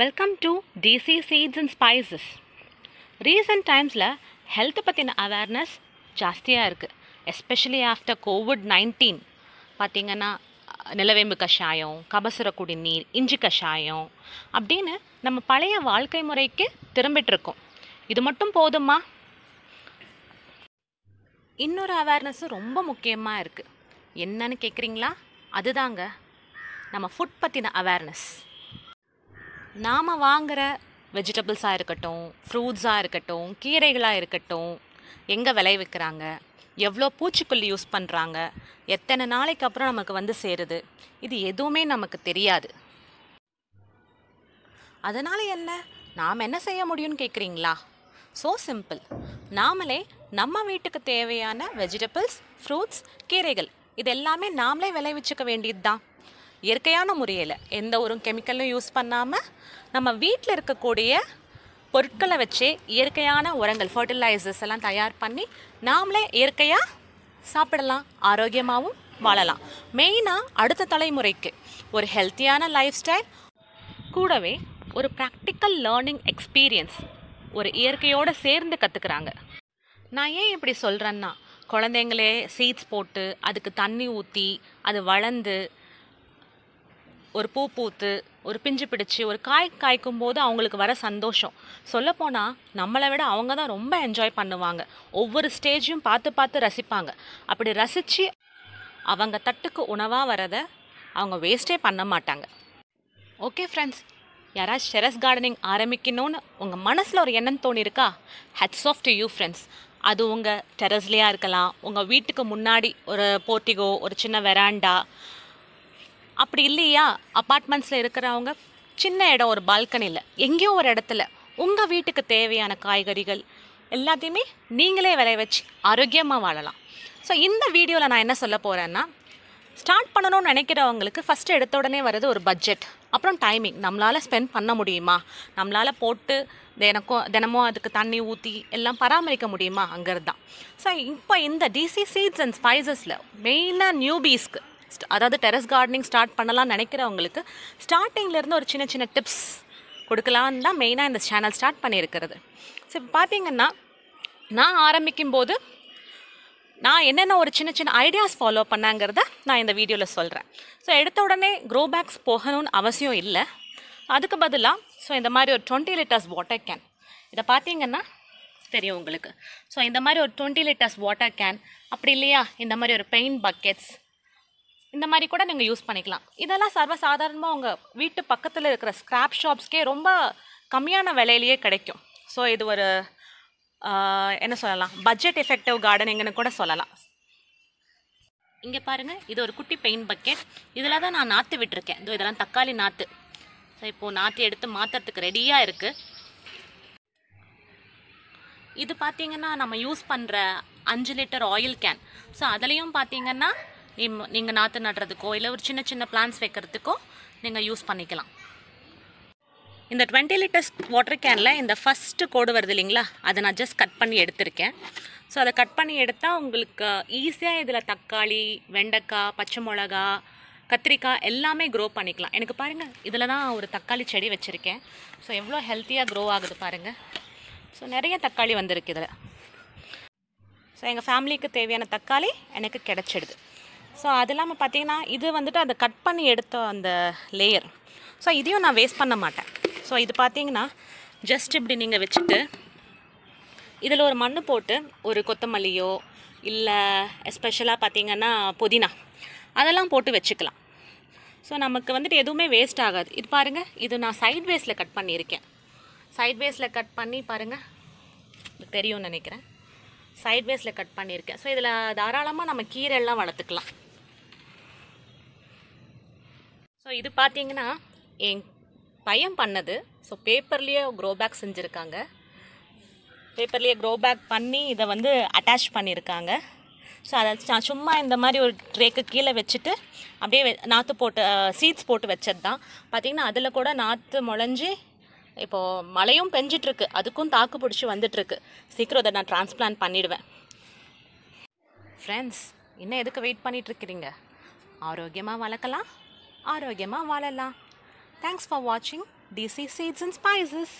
welcome to DC seeds and spices recent டைம்ஸில் ஹெல்த்தை பற்றின அவேர்னஸ் ஜாஸ்தியாக இருக்குது எஸ்பெஷலி ஆஃப்டர் கோவிட் நைன்டீன் பார்த்திங்கன்னா நிலவேம்பு கஷாயம் கபசுர குடிநீர் இஞ்சி கஷாயம் அப்படின்னு நம்ம பழைய வாழ்க்கை முறைக்கு திரும்பிட்டுருக்கோம் இது மட்டும் போதுமா இன்னொரு அவேர்னஸும் ரொம்ப முக்கியமாக இருக்குது என்னன்னு கேட்குறீங்களா அதுதாங்க நம்ம ஃபுட் பற்றின அவேர்னஸ் நாம் வாங்குகிற வெஜிடபிள்ஸாக இருக்கட்டும் ஃப்ரூட்ஸாக இருக்கட்டும் கீரைகளாக இருக்கட்டும் எங்கே விளைவிக்கிறாங்க எவ்வளோ பூச்சிக்கொல்லி யூஸ் பண்ணுறாங்க எத்தனை நாளைக்கு அப்புறம் நமக்கு வந்து சேருது இது எதுவுமே நமக்கு தெரியாது அதனால் என்ன நாம் என்ன செய்ய முடியும்னு கேட்குறீங்களா ஸோ சிம்பிள் நாமளே நம்ம வீட்டுக்கு தேவையான வெஜிடபிள்ஸ் ஃப்ரூட்ஸ் கீரைகள் இது எல்லாமே நாமளே விளைவிச்சுக்க வேண்டியது தான் இயற்கையான முறையில் எந்த ஒரு கெமிக்கலும் யூஸ் பண்ணாமல் நம்ம வீட்டில் இருக்கக்கூடிய பொருட்களை வச்சு இயற்கையான உரங்கள் ஃபர்டிலைசர்ஸ் எல்லாம் தயார் பண்ணி நாமளே இயற்கையாக சாப்பிடலாம் ஆரோக்கியமாகவும் வாழலாம் மெயினாக அடுத்த தலைமுறைக்கு ஒரு ஹெல்த்தியான லைஃப் ஸ்டைல் கூடவே ஒரு ப்ராக்டிக்கல் லேர்னிங் எக்ஸ்பீரியன்ஸ் ஒரு இயற்கையோடு சேர்ந்து கற்றுக்குறாங்க நான் ஏன் இப்படி சொல்கிறேன்னா குழந்தைங்களே சீட்ஸ் போட்டு அதுக்கு தண்ணி ஊற்றி அது வளர்ந்து ஒரு பூ பூத்து ஒரு பிஞ்சு பிடிச்சி ஒரு காய் காய்க்கும் போது அவங்களுக்கு வர சந்தோஷம் சொல்லப்போனால் நம்மளை விட அவங்க தான் ரொம்ப என்ஜாய் பண்ணுவாங்க ஒவ்வொரு ஸ்டேஜையும் பார்த்து பார்த்து ரசிப்பாங்க அப்படி ரசித்து அவங்க தட்டுக்கு உணவாக வரத அவங்க வேஸ்ட்டே பண்ண மாட்டாங்க ஓகே ஃப்ரெண்ட்ஸ் யாராச்சும் டெரஸ் கார்டனிங் ஆரம்பிக்கணும்னு உங்கள் மனசில் ஒரு எண்ணம் தோணியிருக்கா hats off to you friends அது உங்கள் டெரஸ்லேயாக இருக்கலாம் உங்கள் வீட்டுக்கு முன்னாடி ஒரு போட்டிகோ ஒரு சின்ன வெராண்டா அப்படி இல்லையா அப்பார்ட்மெண்ட்ஸில் இருக்கிறவங்க சின்ன இடம் ஒரு பால்கனியில் எங்கேயோ ஒரு இடத்துல உங்கள் வீட்டுக்கு தேவையான காய்கறிகள் எல்லாத்தையுமே நீங்களே விளைய வச்சு ஆரோக்கியமாக வாழலாம் ஸோ இந்த வீடியோவில் நான் என்ன சொல்ல போகிறேன்னா ஸ்டார்ட் பண்ணணும்னு நினைக்கிறவங்களுக்கு ஃபஸ்ட்டு எடுத்த உடனே வர்றது ஒரு பட்ஜெட் அப்புறம் டைமிங் நம்மளால் ஸ்பெண்ட் பண்ண முடியுமா நம்மளால் போட்டு தினக்கும் தினமும் அதுக்கு தண்ணி ஊற்றி எல்லாம் பராமரிக்க முடியுமா அங்கிறது தான் ஸோ இப்போ இந்த டிசி சீட்ஸ் அண்ட் ஸ்பைசஸில் மெயினாக நியூபீஸ்க்கு அதாவது டெரஸ் கார்டனிங் ஸ்டார்ட் பண்ணலாம்னு நினைக்கிறவங்களுக்கு ஸ்டார்டிங்லேருந்து ஒரு சின்ன சின்ன டிப்ஸ் கொடுக்கலான்னு தான் மெயினாக இந்த சேனல் ஸ்டார்ட் பண்ணியிருக்கிறது ஸோ இப்போ பார்த்தீங்கன்னா நான் ஆரம்பிக்கும் போது நான் என்னென்ன ஒரு சின்ன சின்ன ஐடியாஸ் ஃபாலோ பண்ணாங்கிறத நான் இந்த வீடியோவில் சொல்கிறேன் ஸோ எடுத்த உடனே க்ரோ பேக்ஸ் போகணும்னு அவசியம் இல்லை அதுக்கு பதிலாக ஸோ இந்த மாதிரி ஒரு டுவெண்ட்டி லிட்டர்ஸ் வாட்டர் கேன் இதை பார்த்தீங்கன்னா தெரியும் உங்களுக்கு ஸோ இந்த மாதிரி ஒரு டுவெண்ட்டி லிட்டர்ஸ் வாட்டர் கேன் அப்படி இல்லையா இந்த மாதிரி ஒரு பெயிண்ட் பக்கெட்ஸ் இந்த மாதிரி கூட நீங்கள் யூஸ் பண்ணிக்கலாம் இதெல்லாம் சர்வசாதாரணமாக உங்கள் வீட்டு பக்கத்தில் இருக்கிற ஸ்க்ராப் ஷாப்ஸ்க்கே ரொம்ப கம்மியான விலையிலேயே கிடைக்கும் ஸோ இது ஒரு என்ன சொல்லலாம் பட்ஜெட் எஃபெக்டிவ் கார்டனிங்னு கூட சொல்லலாம் இங்கே பாருங்கள் இது ஒரு குட்டி பெயிண்ட் பக்கெட் இதில் தான் நான் நாற்று விட்டுருக்கேன் இதோ இதெல்லாம் தக்காளி நாற்று ஸோ இப்போது நாற்று எடுத்து மாற்றுறதுக்கு ரெடியாக இருக்குது இது பார்த்திங்கன்னா நம்ம யூஸ் பண்ணுற அஞ்சு லிட்டர் ஆயில் கேன் ஸோ அதுலேயும் பார்த்திங்கன்னா நீங்கள் நாற்று நடுறதுக்கோ இல்லை ஒரு சின்ன சின்ன பிளான்ஸ் வைக்கிறதுக்கோ நீங்கள் யூஸ் பண்ணிக்கலாம் இந்த டுவெண்ட்டி லிட்டர்ஸ் வாட்டர் கேனில் இந்த ஃபஸ்ட்டு கோடு வருது இல்லைங்களா அதை நான் ஜஸ்ட் கட் பண்ணி எடுத்திருக்கேன் ஸோ அதை கட் பண்ணி எடுத்தால் உங்களுக்கு ஈஸியாக இதில் தக்காளி வெண்டைக்காய் பச்சை மிளகா கத்திரிக்காய் எல்லாமே க்ரோ பண்ணிக்கலாம் எனக்கு பாருங்கள் இதில் தான் ஒரு தக்காளி செடி வச்சுருக்கேன் ஸோ எவ்வளோ ஹெல்த்தியாக க்ரோ ஆகுது பாருங்கள் ஸோ நிறைய தக்காளி வந்திருக்கு இதில் ஸோ எங்கள் ஃபேமிலிக்கு தேவையான தக்காளி எனக்கு கிடச்சிடுது ஸோ அது இல்லாமல் பார்த்தீங்கன்னா இது வந்துட்டு அதை கட் பண்ணி எடுத்த அந்த லேயர் ஸோ இதையும் நான் வேஸ்ட் பண்ண மாட்டேன் ஸோ இது பார்த்தீங்கன்னா ஜஸ்ட் இப்படி நீங்கள் வச்சுட்டு இதில் ஒரு மண் போட்டு ஒரு கொத்தமல்லியோ இல்லை எஸ்பெஷலாக பார்த்திங்கன்னா புதினா அதெல்லாம் போட்டு வச்சுக்கலாம் ஸோ நமக்கு வந்துட்டு எதுவுமே வேஸ்ட் ஆகாது இது பாருங்கள் இது நான் சைட் வேஸில் கட் பண்ணியிருக்கேன் சைட் வேஸில் கட் பண்ணி பாருங்கள் தெரியும்னு நினைக்கிறேன் சைட் வேஸில் கட் பண்ணியிருக்கேன் ஸோ இதில் தாராளமாக நம்ம கீரை எல்லாம் வளர்த்துக்கலாம் ஸோ இது பார்த்தீங்கன்னா என் பையன் பண்ணது ஸோ பேப்பர்லேயே க்ரோ பேக் செஞ்சுருக்காங்க பேப்பர்லேயே க்ரோ பேக் பண்ணி இதை வந்து அட்டாச் பண்ணியிருக்காங்க ஸோ அதை நான் சும்மா இந்த மாதிரி ஒரு ட்ரேக்கு கீழே வச்சுட்டு அப்படியே நாற்று போட்டு சீட்ஸ் போட்டு வச்சது தான் பார்த்திங்கன்னா அதில் கூட நாற்று முளைஞ்சி இப்போது மழையும் பெஞ்சிட்ருக்கு அதுக்கும் தாக்கு பிடிச்சி வந்துட்டுருக்கு சீக்கிரம் அதை நான் ட்ரான்ஸ்பிளான் பண்ணிவிடுவேன் ஃப்ரெண்ட்ஸ் இன்னும் எதுக்கு வெயிட் பண்ணிகிட்ருக்கிறீங்க ஆரோக்கியமாக வளர்க்கலாம் ஆரோக்கியமாக வாழலாம் தேங்க்ஸ் ஃபார் வாட்சிங் டிசி சீட்ஸ் அண்ட் ஸ்பைசஸ்